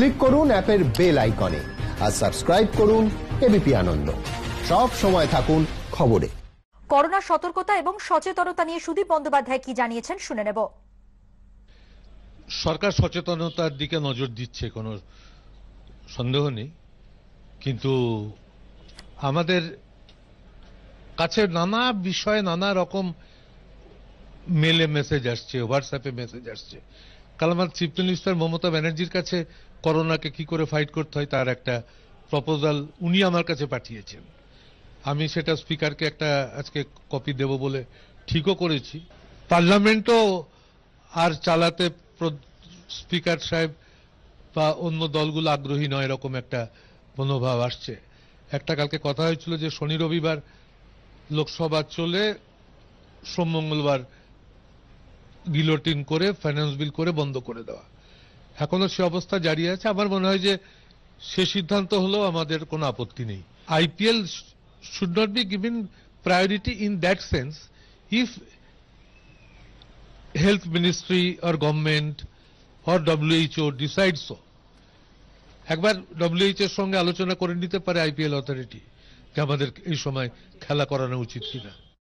click করুন অ্যাপের bell আইকনে আর সাবস্ক্রাইব করুন এবিপি আনন্দ সব সময় থাকুন খবরে করোনা সতর্কতা এবং সচেতনতা নিয়ে সুদীপ বন্দ্যোপাধ্যায় কি জানিয়েছেন শুনে নেব সরকার সচেতনতার দিকে নজর দিচ্ছে কোনো সন্দেহ নেই কিন্তু আমাদের কাছে নানা বিষয়ে নানা রকম মেলে মেসেজ আসছে হোয়াটসঅ্যাপে মেসেজ আসছে কাল আমার চিফ মিনিস্টার মমতা ব্যানার্জির কাছে করোনাকে কি করে ফাইট করতে হয় তার একটা প্রপোজাল উনি আমার কাছে পাঠিয়েছেন আমি সেটা স্পিকারকে একটা আজকে কপি দেব বলে ঠিকও করেছি পার্লামেন্টও আর চালাতে স্পিকার সাহেব বা অন্য দলগুলো আগ্রহী নয় এরকম একটা মনোভাব আসছে একটা কালকে কথা হয়েছিল যে শনি রবিবার লোকসভা চলে সোম মঙ্গলবার গিলোটিন করে ফাইন্যান্স বিল করে বন্ধ করে দেওয়া এখনো সে অবস্থা জারি আছে আমার মনে হয় যে সে সিদ্ধান্ত হলেও আমাদের কোনো আপত্তি নেই IPL should not be given priority in that sense if health ministry or government or WHO decide so একবার ডব্লিউএইচ এর সঙ্গে আলোচনা করে নিতে পারে আইপিএল অথরিটি যে আমাদের এই সময় খেলা করানো উচিত কিনা